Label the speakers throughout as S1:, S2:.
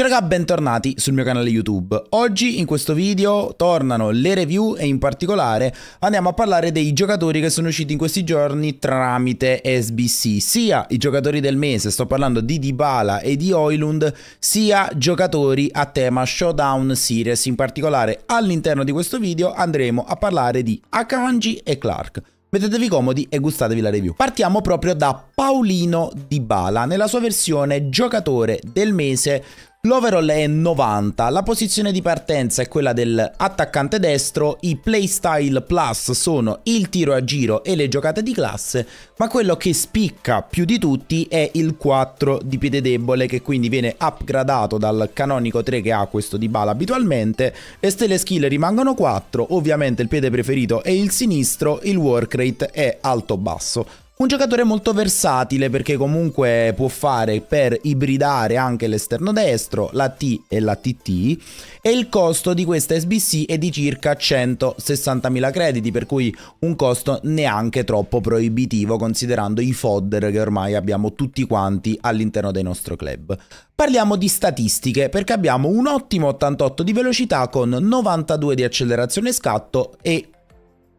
S1: Ciao ragazzi, bentornati sul mio canale YouTube. Oggi in questo video tornano le review e in particolare andiamo a parlare dei giocatori che sono usciti in questi giorni tramite SBC, sia i giocatori del mese, sto parlando di Dybala e di Oilund, sia giocatori a tema Showdown Series. In particolare all'interno di questo video andremo a parlare di Akanji e Clark. Mettetevi comodi e gustatevi la review. Partiamo proprio da Paulino Dybala nella sua versione giocatore del mese L'overall è 90, la posizione di partenza è quella dell'attaccante destro, i playstyle plus sono il tiro a giro e le giocate di classe, ma quello che spicca più di tutti è il 4 di piede debole che quindi viene upgradato dal canonico 3 che ha questo di bala abitualmente, le stelle skill rimangono 4, ovviamente il piede preferito è il sinistro, il work rate è alto-basso. Un giocatore molto versatile perché comunque può fare per ibridare anche l'esterno destro, la T e la TT e il costo di questa SBC è di circa 160.000 crediti per cui un costo neanche troppo proibitivo considerando i fodder che ormai abbiamo tutti quanti all'interno del nostro club. Parliamo di statistiche perché abbiamo un ottimo 88 di velocità con 92 di accelerazione scatto e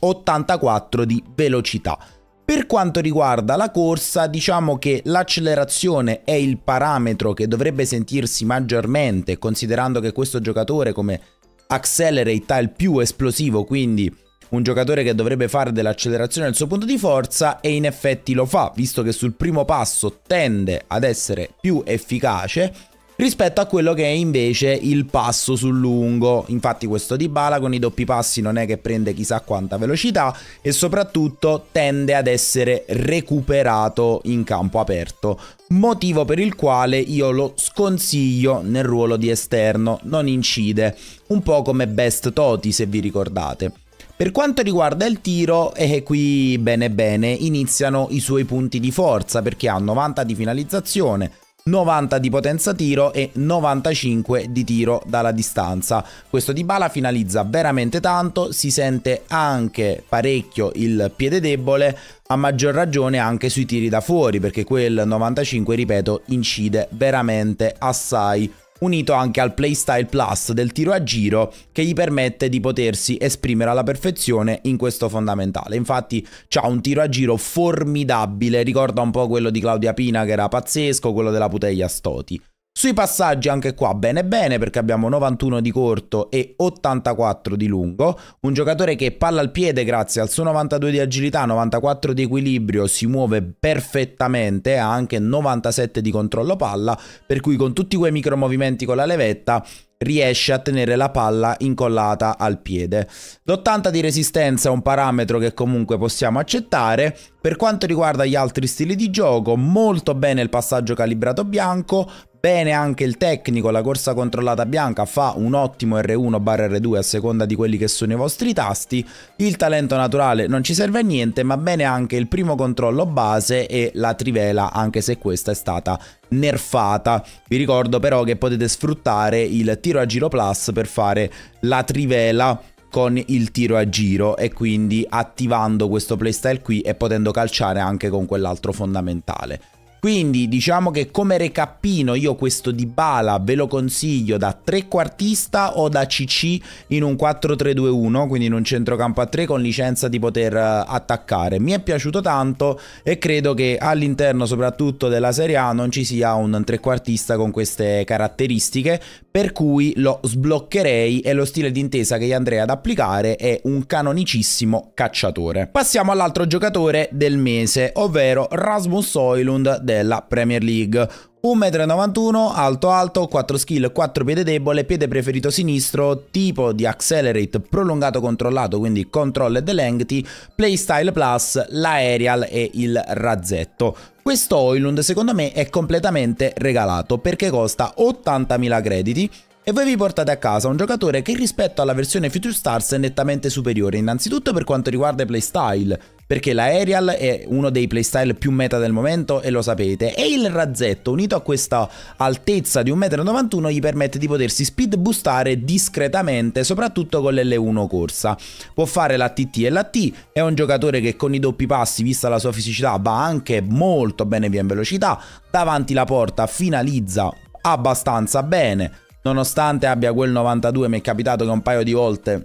S1: 84 di velocità. Per quanto riguarda la corsa, diciamo che l'accelerazione è il parametro che dovrebbe sentirsi maggiormente, considerando che questo giocatore come accelerate ha il più esplosivo, quindi un giocatore che dovrebbe fare dell'accelerazione il suo punto di forza e in effetti lo fa, visto che sul primo passo tende ad essere più efficace rispetto a quello che è invece il passo sul lungo. Infatti questo Dybala con i doppi passi non è che prende chissà quanta velocità e soprattutto tende ad essere recuperato in campo aperto, motivo per il quale io lo sconsiglio nel ruolo di esterno, non incide, un po' come Best Toti se vi ricordate. Per quanto riguarda il tiro, e eh, qui bene bene, iniziano i suoi punti di forza perché ha 90 di finalizzazione, 90 di potenza tiro e 95 di tiro dalla distanza. Questo di bala finalizza veramente tanto, si sente anche parecchio il piede debole, a maggior ragione anche sui tiri da fuori, perché quel 95, ripeto, incide veramente assai unito anche al playstyle plus del tiro a giro che gli permette di potersi esprimere alla perfezione in questo fondamentale. Infatti ha un tiro a giro formidabile, ricorda un po' quello di Claudia Pina che era pazzesco, quello della Puteglia Stoti. Sui passaggi anche qua bene bene perché abbiamo 91 di corto e 84 di lungo, un giocatore che palla al piede grazie al suo 92 di agilità, 94 di equilibrio, si muove perfettamente, ha anche 97 di controllo palla, per cui con tutti quei micromovimenti con la levetta riesce a tenere la palla incollata al piede. L'80 di resistenza è un parametro che comunque possiamo accettare. Per quanto riguarda gli altri stili di gioco, molto bene il passaggio calibrato bianco, Bene anche il tecnico, la corsa controllata bianca fa un ottimo R1 barra R2 a seconda di quelli che sono i vostri tasti, il talento naturale non ci serve a niente ma bene anche il primo controllo base e la trivela anche se questa è stata nerfata. Vi ricordo però che potete sfruttare il tiro a giro plus per fare la trivela con il tiro a giro e quindi attivando questo playstyle qui e potendo calciare anche con quell'altro fondamentale. Quindi diciamo che come recappino io questo di Bala ve lo consiglio da trequartista o da CC in un 4-3-2-1, quindi in un centrocampo a 3 con licenza di poter eh, attaccare. Mi è piaciuto tanto e credo che all'interno soprattutto della Serie A non ci sia un trequartista con queste caratteristiche, per cui lo sbloccherei e lo stile d'intesa che gli andrei ad applicare è un canonicissimo cacciatore. Passiamo all'altro giocatore del mese, ovvero Rasmus Oilund della Premier League. 1,91 m, alto alto, 4 skill, 4 piede debole, piede preferito sinistro, tipo di accelerate prolungato controllato, quindi control ed lengthy, playstyle plus, l'aerial e il razzetto. Questo Oilund secondo me è completamente regalato perché costa 80.000 crediti e voi vi portate a casa un giocatore che rispetto alla versione Future Stars è nettamente superiore, innanzitutto per quanto riguarda i playstyle, perché l'aerial è uno dei playstyle più meta del momento e lo sapete, e il razzetto unito a questa altezza di 1,91m gli permette di potersi speed boostare discretamente, soprattutto con l'L1 corsa. Può fare la TT e la T, è un giocatore che con i doppi passi, vista la sua fisicità, va anche molto bene via in velocità, davanti la porta finalizza abbastanza bene Nonostante abbia quel 92 mi è capitato che un paio di volte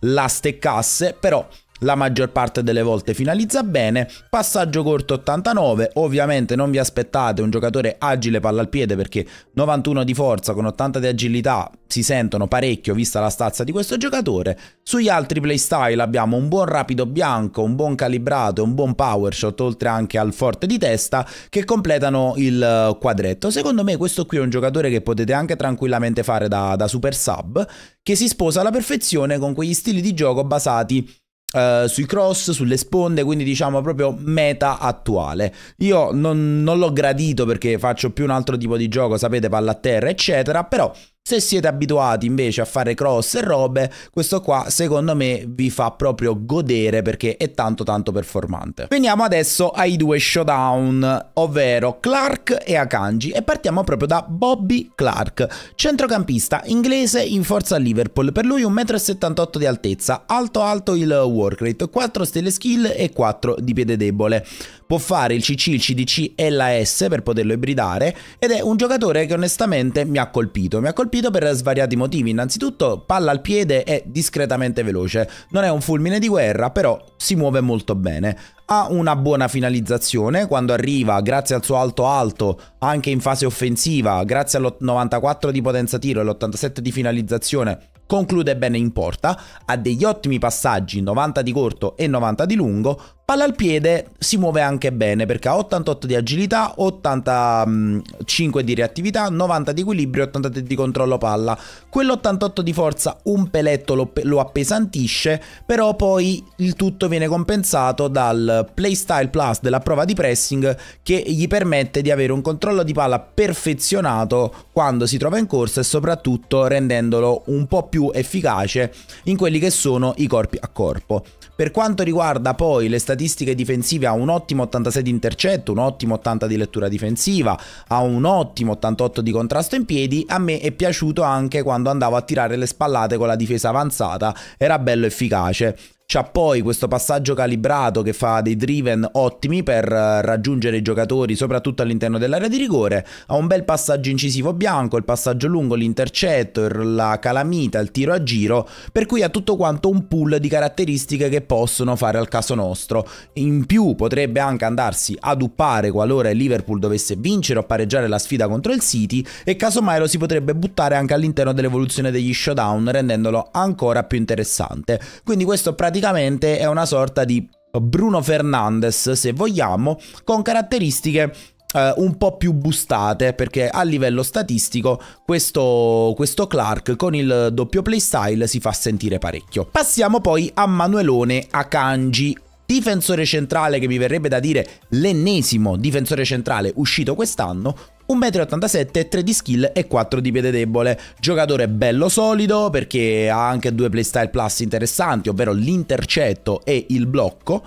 S1: la steccasse, però la maggior parte delle volte finalizza bene, passaggio corto 89, ovviamente non vi aspettate un giocatore agile palla al piede perché 91 di forza con 80 di agilità si sentono parecchio vista la stazza di questo giocatore, sugli altri playstyle abbiamo un buon rapido bianco, un buon calibrato e un buon power shot oltre anche al forte di testa che completano il eh, quadretto, secondo me questo qui è un giocatore che potete anche tranquillamente fare da, da super sub che si sposa alla perfezione con quegli stili di gioco basati eh, sui cross, sulle sponde, quindi diciamo proprio meta attuale. Io non, non l'ho gradito perché faccio più un altro tipo di gioco, sapete, palla a terra, eccetera, però se siete abituati invece a fare cross e robe, questo qua secondo me vi fa proprio godere perché è tanto tanto performante. Veniamo adesso ai due showdown, ovvero Clark e Akanji e partiamo proprio da Bobby Clark, centrocampista inglese in forza a Liverpool, per lui 1,78 m di altezza, alto alto il work rate, 4 stelle skill e 4 di piede debole può fare il CC, il CDC e la S per poterlo ibridare ed è un giocatore che onestamente mi ha colpito. Mi ha colpito per svariati motivi. Innanzitutto palla al piede è discretamente veloce. Non è un fulmine di guerra, però si muove molto bene ha una buona finalizzazione quando arriva grazie al suo alto alto anche in fase offensiva grazie all'84 di potenza tiro e all'87 di finalizzazione conclude bene in porta ha degli ottimi passaggi 90 di corto e 90 di lungo Palla al piede si muove anche bene perché ha 88 di agilità, 85 di reattività, 90 di equilibrio, 80 di controllo palla. Quell'88 di forza un peletto lo, lo appesantisce, però poi il tutto viene compensato dal playstyle plus della prova di pressing che gli permette di avere un controllo di palla perfezionato quando si trova in corsa e soprattutto rendendolo un po' più efficace in quelli che sono i corpi a corpo. Per quanto riguarda poi le statistiche statistiche difensive ha un ottimo 86 di intercetto, un ottimo 80 di lettura difensiva, ha un ottimo 88 di contrasto in piedi, a me è piaciuto anche quando andavo a tirare le spallate con la difesa avanzata, era bello efficace. C'ha poi questo passaggio calibrato che fa dei driven ottimi per eh, raggiungere i giocatori soprattutto all'interno dell'area di rigore, ha un bel passaggio incisivo bianco, il passaggio lungo, l'intercetto, la calamita, il tiro a giro, per cui ha tutto quanto un pool di caratteristiche che possono fare al caso nostro. In più potrebbe anche andarsi ad uppare qualora il Liverpool dovesse vincere o pareggiare la sfida contro il City e casomai lo si potrebbe buttare anche all'interno dell'evoluzione degli showdown rendendolo ancora più interessante. Quindi questo praticamente Tecnicamente è una sorta di Bruno Fernandes, se vogliamo, con caratteristiche eh, un po' più bustate perché a livello statistico questo, questo Clark con il doppio playstyle si fa sentire parecchio. Passiamo poi a Manuelone Akanji, difensore centrale che mi verrebbe da dire l'ennesimo difensore centrale uscito quest'anno, 1,87m, 3 di skill e 4 di piede debole. Giocatore bello solido perché ha anche due playstyle plus interessanti, ovvero l'intercetto e il blocco.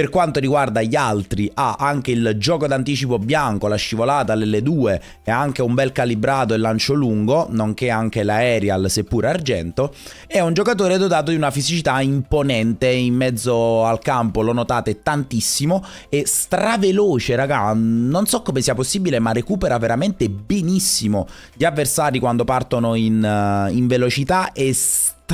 S1: Per quanto riguarda gli altri, ha anche il gioco d'anticipo bianco, la scivolata, l'L2 e anche un bel calibrato e lancio lungo, nonché anche l'aerial, seppur argento. È un giocatore dotato di una fisicità imponente in mezzo al campo, lo notate tantissimo, è straveloce, raga, non so come sia possibile, ma recupera veramente benissimo gli avversari quando partono in, uh, in velocità e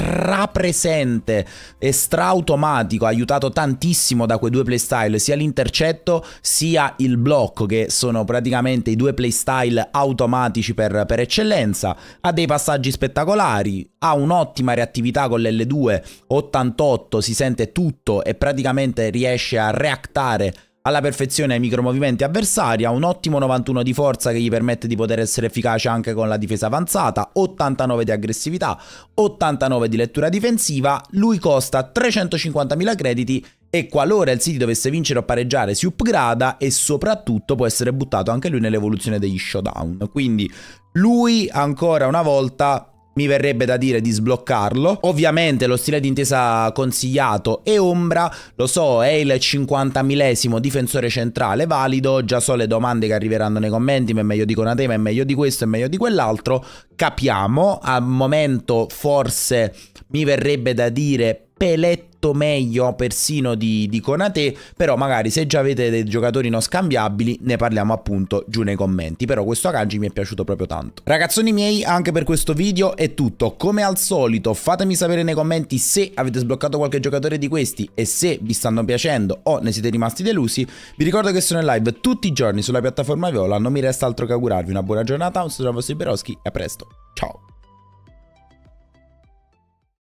S1: strapresente e straautomatico, aiutato tantissimo da quei due playstyle, sia l'intercetto sia il blocco, che sono praticamente i due playstyle automatici per, per eccellenza, ha dei passaggi spettacolari, ha un'ottima reattività con l'L2 88, si sente tutto e praticamente riesce a reactare alla perfezione ai micromovimenti avversari, ha un ottimo 91 di forza che gli permette di poter essere efficace anche con la difesa avanzata, 89 di aggressività, 89 di lettura difensiva, lui costa 350.000 crediti e qualora il City dovesse vincere o pareggiare si upgrada e soprattutto può essere buttato anche lui nell'evoluzione degli showdown. Quindi lui ancora una volta mi verrebbe da dire di sbloccarlo. Ovviamente lo stile d'intesa consigliato è Ombra, lo so, è il 50.000 difensore centrale valido, già so le domande che arriveranno nei commenti, ma è meglio di Conatema, è meglio di questo, è meglio di quell'altro, capiamo, al momento forse mi verrebbe da dire peletto meglio persino di, di Conate, però magari se già avete dei giocatori non scambiabili ne parliamo appunto giù nei commenti, però questo Akanji mi è piaciuto proprio tanto. Ragazzoni miei, anche per questo video è tutto, come al solito fatemi sapere nei commenti se avete sbloccato qualche giocatore di questi e se vi stanno piacendo o ne siete rimasti delusi, vi ricordo che sono in live tutti i giorni sulla piattaforma Viola, non mi resta altro che augurarvi una buona giornata, un saluto da vostro Iberoschi e a presto, ciao!